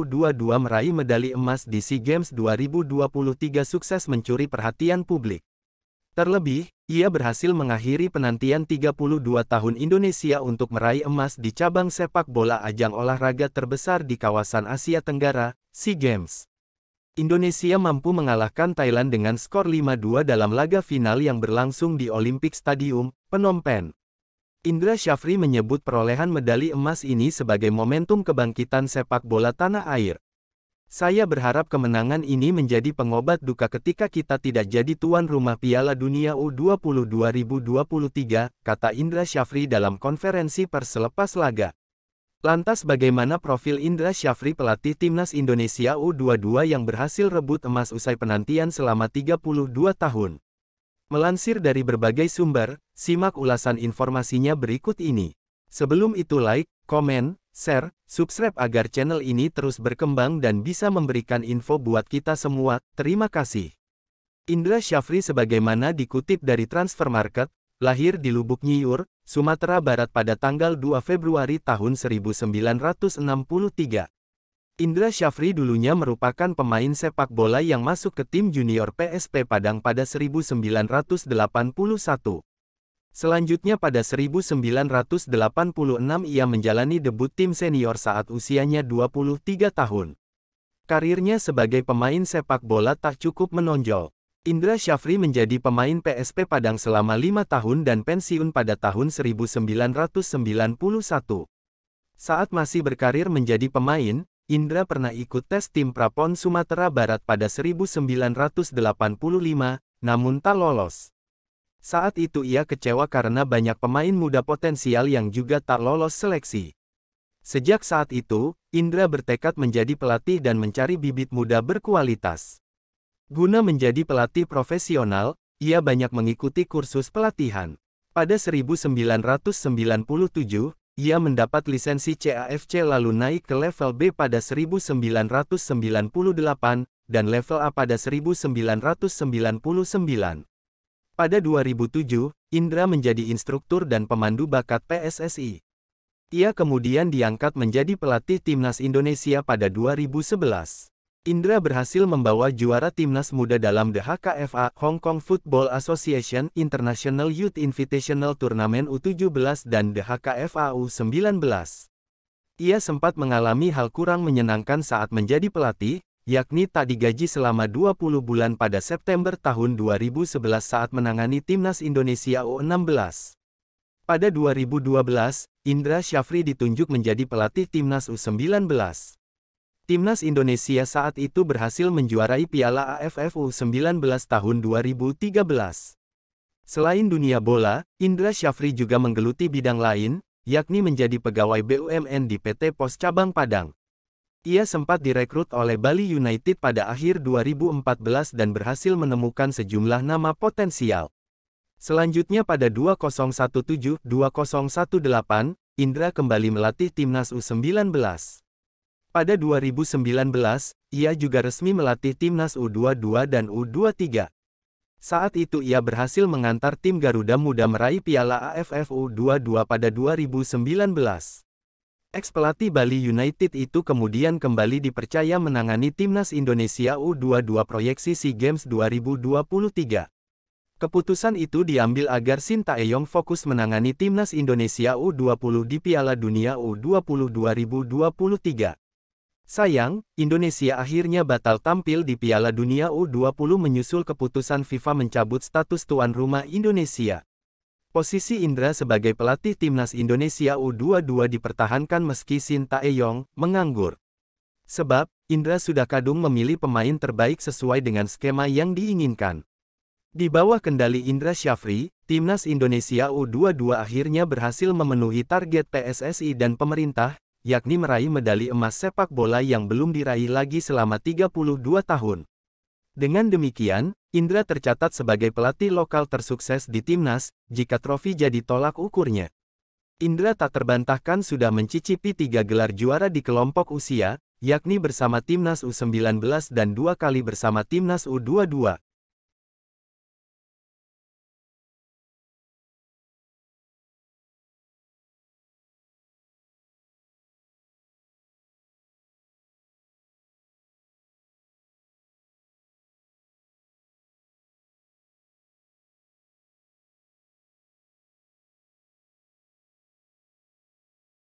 U22 meraih medali emas di SEA Games 2023 sukses mencuri perhatian publik. Terlebih, ia berhasil mengakhiri penantian 32 tahun Indonesia untuk meraih emas di cabang sepak bola ajang olahraga terbesar di kawasan Asia Tenggara, SEA Games. Indonesia mampu mengalahkan Thailand dengan skor 5-2 dalam laga final yang berlangsung di Olympic Stadium, Phnom Penh. Indra Syafri menyebut perolehan medali emas ini sebagai momentum kebangkitan sepak bola tanah air. Saya berharap kemenangan ini menjadi pengobat duka ketika kita tidak jadi tuan rumah Piala Dunia U20 2023, kata Indra Syafri dalam konferensi pers selepas laga. Lantas bagaimana profil Indra Syafri pelatih timnas Indonesia U22 yang berhasil rebut emas usai penantian selama 32 tahun? Melansir dari berbagai sumber, simak ulasan informasinya berikut ini. Sebelum itu like, komen, share, subscribe agar channel ini terus berkembang dan bisa memberikan info buat kita semua. Terima kasih. Indra Syafri sebagaimana dikutip dari Transfer Market, lahir di Lubuk Nyiur, Sumatera Barat pada tanggal 2 Februari tahun 1963. Indra Syafri dulunya merupakan pemain sepak bola yang masuk ke tim junior PSP Padang pada 1981. Selanjutnya pada 1986 ia menjalani debut tim senior saat usianya 23 tahun. Karirnya sebagai pemain sepak bola tak cukup menonjol. Indra Syafri menjadi pemain PSP Padang selama 5 tahun dan pensiun pada tahun 1991. Saat masih berkarir menjadi pemain, Indra pernah ikut tes tim Prapon Sumatera Barat pada 1985, namun tak lolos. Saat itu ia kecewa karena banyak pemain muda potensial yang juga tak lolos seleksi. Sejak saat itu, Indra bertekad menjadi pelatih dan mencari bibit muda berkualitas. Guna menjadi pelatih profesional, ia banyak mengikuti kursus pelatihan. Pada 1997, ia mendapat lisensi CAFC lalu naik ke level B pada 1998 dan level A pada 1999. Pada 2007, Indra menjadi instruktur dan pemandu bakat PSSI. Ia kemudian diangkat menjadi pelatih timnas Indonesia pada 2011. Indra berhasil membawa juara timnas muda dalam The HKFA Hong Kong Football Association International Youth Invitational Tournament U17 dan The HKFA U19. Ia sempat mengalami hal kurang menyenangkan saat menjadi pelatih, yakni tak digaji selama 20 bulan pada September tahun 2011 saat menangani timnas Indonesia U16. Pada 2012, Indra Syafri ditunjuk menjadi pelatih timnas U19. Timnas Indonesia saat itu berhasil menjuarai Piala AFF U19 tahun 2013. Selain dunia bola, Indra Syafri juga menggeluti bidang lain, yakni menjadi pegawai BUMN di PT Pos Cabang Padang. Ia sempat direkrut oleh Bali United pada akhir 2014 dan berhasil menemukan sejumlah nama potensial. Selanjutnya pada 2017-2018, Indra kembali melatih Timnas U19. Pada 2019, ia juga resmi melatih timnas U22 dan U23. Saat itu ia berhasil mengantar tim Garuda Muda meraih Piala AFF U22 pada 2019. Ex-pelatih Bali United itu kemudian kembali dipercaya menangani timnas Indonesia U22 proyeksi SEA Games 2023. Keputusan itu diambil agar Sinta Eyong fokus menangani timnas Indonesia U20 di Piala Dunia U20 2023. Sayang, Indonesia akhirnya batal tampil di Piala Dunia U20 menyusul keputusan FIFA mencabut status tuan rumah Indonesia. Posisi Indra sebagai pelatih timnas Indonesia U22 dipertahankan meski Shin Taeyong menganggur. Sebab, Indra sudah kadung memilih pemain terbaik sesuai dengan skema yang diinginkan. Di bawah kendali Indra Syafri, timnas Indonesia U22 akhirnya berhasil memenuhi target PSSI dan pemerintah yakni meraih medali emas sepak bola yang belum diraih lagi selama 32 tahun. Dengan demikian, Indra tercatat sebagai pelatih lokal tersukses di timnas, jika trofi jadi tolak ukurnya. Indra tak terbantahkan sudah mencicipi tiga gelar juara di kelompok usia, yakni bersama Timnas U19 dan dua kali bersama Timnas U22.